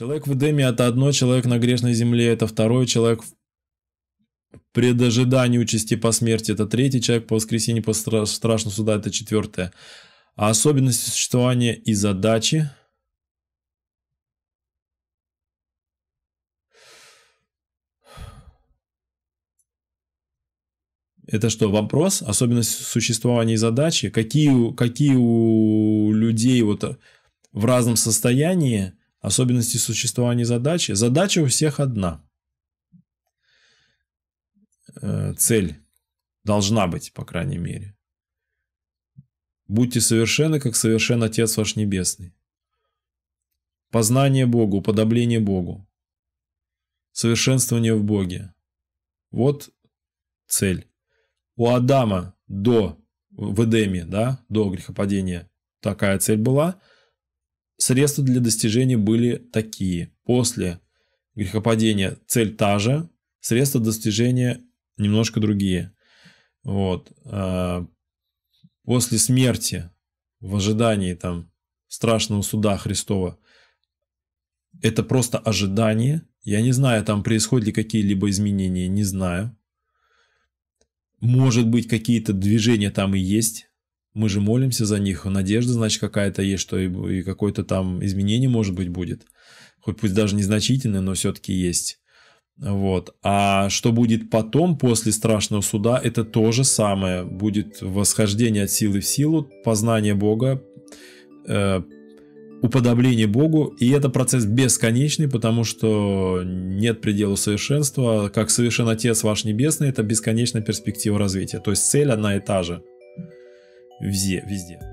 Человек в Эдеме – это одно, человек на грешной земле – это второй, человек в предожидании участи по смерти – это третий, человек по воскресенье по страшному суда – это четвертое. А особенности существования и задачи Это что, вопрос? Особенность существования и задачи? Какие, какие у людей вот в разном состоянии особенности существования задачи. Задача у всех одна. Э, цель должна быть, по крайней мере. Будьте совершенны, как совершен Отец ваш Небесный. Познание Богу, уподобление Богу. Совершенствование в Боге. Вот цель. У Адама до в Эдеме, да, до грехопадения такая цель была – Средства для достижения были такие. После грехопадения цель та же, средства достижения немножко другие. Вот. Э, после смерти в ожидании там страшного суда Христова это просто ожидание. Я не знаю, там происходят ли какие-либо изменения, не знаю. Может быть, какие-то движения там и есть мы же молимся за них, надежда, значит, какая-то есть, что и, и какое-то там изменение, может быть, будет. Хоть пусть даже незначительное, но все-таки есть. Вот. А что будет потом, после страшного суда, это то же самое. Будет восхождение от силы в силу, познание Бога, э, уподобление Богу. И это процесс бесконечный, потому что нет предела совершенства. Как совершен Отец ваш Небесный, это бесконечная перспектива развития. То есть цель одна и та же – везде, везде.